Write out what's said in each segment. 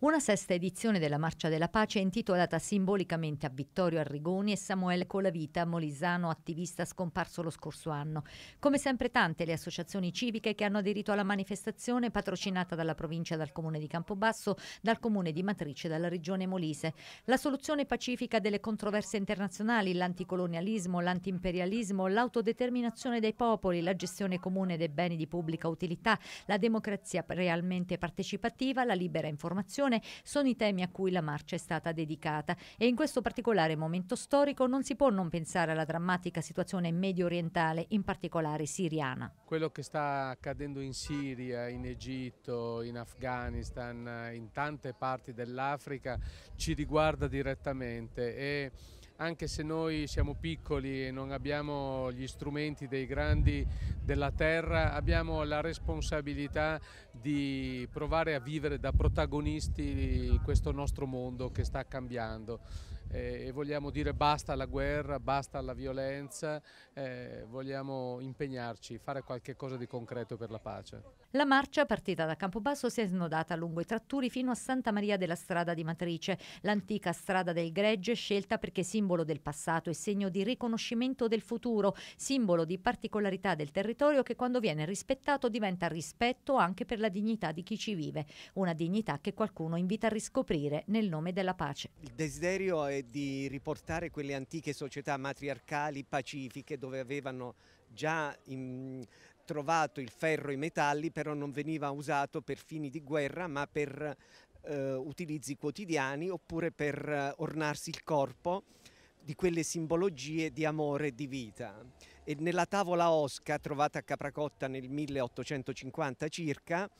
Una sesta edizione della Marcia della Pace è intitolata simbolicamente a Vittorio Arrigoni e Samuel Colavita, molisano attivista scomparso lo scorso anno. Come sempre tante le associazioni civiche che hanno aderito alla manifestazione patrocinata dalla provincia, dal comune di Campobasso, dal comune di Matrice e dalla regione Molise. La soluzione pacifica delle controversie internazionali, l'anticolonialismo, l'antiimperialismo, l'autodeterminazione dei popoli, la gestione comune dei beni di pubblica utilità, la democrazia realmente partecipativa, la libera informazione, formazione sono i temi a cui la marcia è stata dedicata e in questo particolare momento storico non si può non pensare alla drammatica situazione medio orientale, in particolare siriana. Quello che sta accadendo in Siria, in Egitto, in Afghanistan, in tante parti dell'Africa ci riguarda direttamente e anche se noi siamo piccoli e non abbiamo gli strumenti dei grandi della terra, abbiamo la responsabilità di provare a vivere da protagonisti questo nostro mondo che sta cambiando. Eh, e vogliamo dire basta alla guerra, basta alla violenza, eh, vogliamo impegnarci, fare qualche cosa di concreto per la pace. La marcia partita da Campobasso si è snodata lungo i tratturi fino a Santa Maria della Strada di Matrice, l'antica strada del gregge scelta perché simbolo del passato e segno di riconoscimento del futuro, simbolo di particolarità del territorio che quando viene rispettato diventa rispetto anche per la dignità di chi ci vive, una dignità che qualcuno invita a riscoprire nel nome della pace. Il desiderio è è di riportare quelle antiche società matriarcali pacifiche dove avevano già in, mm, trovato il ferro e i metalli, però non veniva usato per fini di guerra, ma per eh, utilizzi quotidiani oppure per eh, ornarsi il corpo di quelle simbologie di amore e di vita. E nella tavola Osca, trovata a Capracotta nel 1850 circa,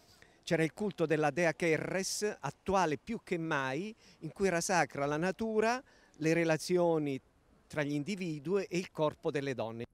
c'era il culto della dea Kerres, attuale più che mai, in cui era sacra la natura, le relazioni tra gli individui e il corpo delle donne.